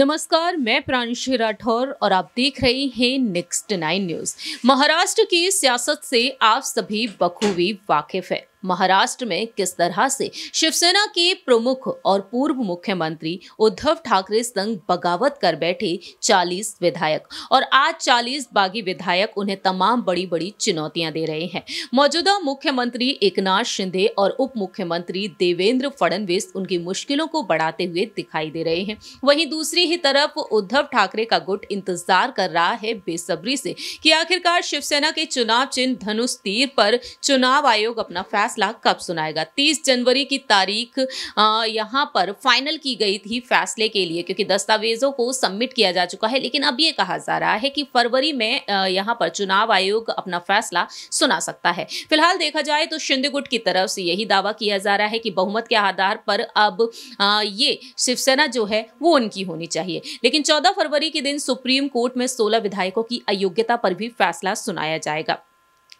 नमस्कार मैं प्रांशी राठौर और आप देख रहे हैं नेक्स्ट नाइन न्यूज महाराष्ट्र की सियासत से आप सभी बखूबी वाकिफ है महाराष्ट्र में किस तरह से शिवसेना के प्रमुख और पूर्व मुख्यमंत्री उद्धव ठाकरे संग बगावत कर बैठे 40 विधायक और आज 40 बागी विधायक उन्हें तमाम बड़ी बड़ी चुनौतियां दे रहे हैं मौजूदा मुख्यमंत्री एकनाथ शिंदे और उप मुख्यमंत्री देवेंद्र फडणवीस उनकी मुश्किलों को बढ़ाते हुए दिखाई दे रहे हैं वहीं दूसरी ही तरफ उद्धव ठाकरे का गुट इंतजार कर रहा है बेसब्री से कि आखिरकार शिवसेना के चुनाव चिन्ह धनुष तीर पर चुनाव आयोग अपना फैसला फैसला कब सुनाएगा तीस जनवरी की तारीख यहाँ पर फाइनल की गई थी फैसले के लिए क्योंकि दस्तावेजों को सबमिट किया जा चुका है लेकिन अब ये कहा जा रहा है कि फरवरी में यहाँ पर चुनाव आयोग अपना फैसला सुना सकता है फिलहाल देखा जाए तो शिंदे गुट की तरफ से यही दावा किया जा रहा है कि बहुमत के आधार पर अब ये शिवसेना जो है वो उनकी होनी चाहिए लेकिन चौदह फरवरी के दिन सुप्रीम कोर्ट में सोलह विधायकों की अयोग्यता पर भी फैसला सुनाया जाएगा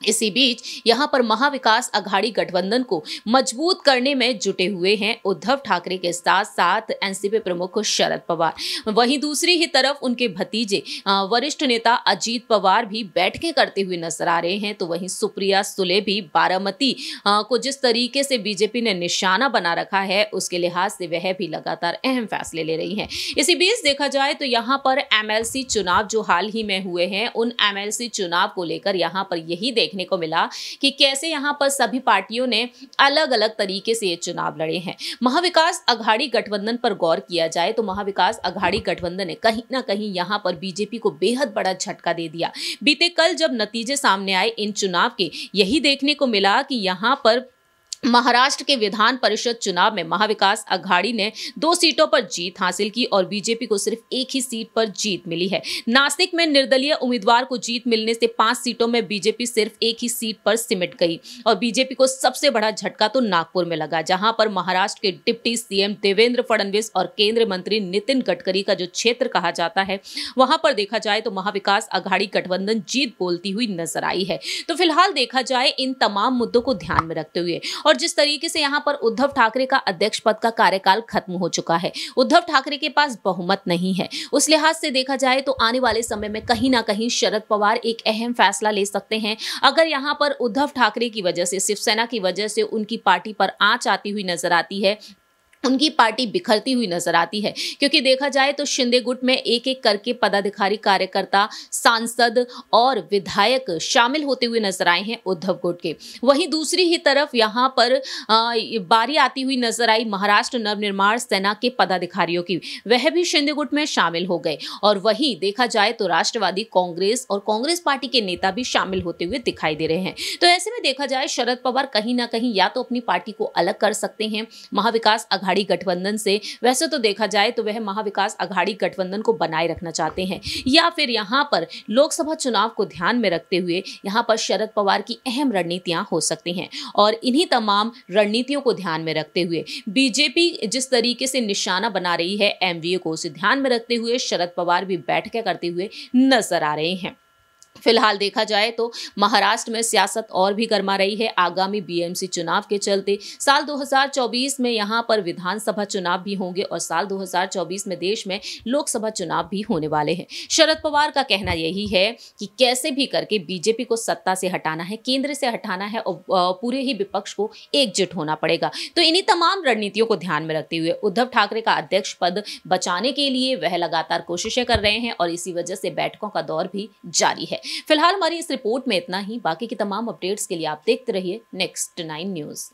इसी बीच यहां पर महाविकास अघाड़ी गठबंधन को मजबूत करने में जुटे हुए हैं उद्धव ठाकरे के साथ साथ एनसीपी प्रमुख शरद पवार वहीं दूसरी ही तरफ उनके भतीजे वरिष्ठ नेता अजीत पवार भी बैठकें करते हुए नजर आ रहे हैं तो वहीं सुप्रिया सुले भी बारामती को जिस तरीके से बीजेपी ने निशाना बना रखा है उसके लिहाज से वह भी लगातार अहम फैसले ले रही है इसी बीच देखा जाए तो यहाँ पर एमएलसी चुनाव जो हाल ही में हुए हैं उन एमएलसी चुनाव को लेकर यहाँ पर यही देख देखने को मिला कि कैसे यहाँ पर सभी पार्टियों ने अलग अलग तरीके से ये चुनाव लड़े हैं महाविकास अघाड़ी गठबंधन पर गौर किया जाए तो महाविकास अघाड़ी गठबंधन ने कहीं ना कहीं यहाँ पर बीजेपी को बेहद बड़ा झटका दे दिया बीते कल जब नतीजे सामने आए इन चुनाव के यही देखने को मिला कि यहाँ पर महाराष्ट्र के विधान परिषद चुनाव में महाविकास अघाड़ी ने दो सीटों पर जीत हासिल की और बीजेपी को सिर्फ एक ही सीट पर जीत मिली है नासिक में निर्दलीय उम्मीदवार को जीत मिलने से पांच सीटों में बीजेपी सिर्फ एक ही सीट पर सिमट गई और बीजेपी को सबसे बड़ा झटका तो नागपुर में लगा जहां पर महाराष्ट्र के डिप्टी सीएम देवेंद्र फडणवीस और केंद्रीय मंत्री नितिन गडकरी का जो क्षेत्र कहा जाता है वहां पर देखा जाए तो महाविकास अघाड़ी गठबंधन जीत बोलती हुई नजर आई है तो फिलहाल देखा जाए इन तमाम मुद्दों को ध्यान में रखते हुए और जिस तरीके से यहाँ पर उद्धव ठाकरे का अध्यक्ष पद का कार्यकाल खत्म हो चुका है उद्धव ठाकरे के पास बहुमत नहीं है उस लिहाज से देखा जाए तो आने वाले समय में कहीं ना कहीं शरद पवार एक अहम फैसला ले सकते हैं अगर यहाँ पर उद्धव ठाकरे की वजह से शिवसेना की वजह से उनकी पार्टी पर आँच आती हुई नजर आती है उनकी पार्टी बिखरती हुई नजर आती है क्योंकि देखा जाए तो शिंदे गुट में एक एक करके पदाधिकारी कार्यकर्ता सांसद और विधायक शामिल होते हुए नजर आए हैं उद्धव गुट के वहीं दूसरी ही तरफ यहां पर बारी आती हुई नजर आई महाराष्ट्र नवनिर्माण सेना के पदाधिकारियों की वह भी शिंदे गुट में शामिल हो गए और वहीं देखा जाए तो राष्ट्रवादी कांग्रेस और कांग्रेस पार्टी के नेता भी शामिल होते हुए दिखाई दे रहे हैं तो ऐसे में देखा जाए शरद पवार कहीं ना कहीं या तो अपनी पार्टी को अलग कर सकते हैं महाविकास अघाड़ी अघाड़ी गठबंधन से वैसे तो देखा जाए तो वह महाविकास अघाड़ी गठबंधन को बनाए रखना चाहते हैं या फिर यहाँ पर लोकसभा चुनाव को ध्यान में रखते हुए यहाँ पर शरद पवार की अहम रणनीतियाँ हो सकती हैं और इन्हीं तमाम रणनीतियों को ध्यान में रखते हुए बीजेपी जिस तरीके से निशाना बना रही है एमवीए को उसे ध्यान में रखते हुए शरद पवार भी बैठकें करते हुए नजर आ रहे हैं फिलहाल देखा जाए तो महाराष्ट्र में सियासत और भी गर्मा रही है आगामी बीएमसी चुनाव के चलते साल 2024 में यहाँ पर विधानसभा चुनाव भी होंगे और साल 2024 में देश में लोकसभा चुनाव भी होने वाले हैं शरद पवार का कहना यही है कि कैसे भी करके बीजेपी को सत्ता से हटाना है केंद्र से हटाना है और पूरे ही विपक्ष को एकजुट होना पड़ेगा तो इन्हीं तमाम रणनीतियों को ध्यान में रखते हुए उद्धव ठाकरे का अध्यक्ष पद बचाने के लिए वह लगातार कोशिशें कर रहे हैं और इसी वजह से बैठकों का दौर भी जारी है फिलहाल हमारी इस रिपोर्ट में इतना ही बाकी की तमाम अपडेट्स के लिए आप देखते रहिए नेक्स्ट नाइन न्यूज़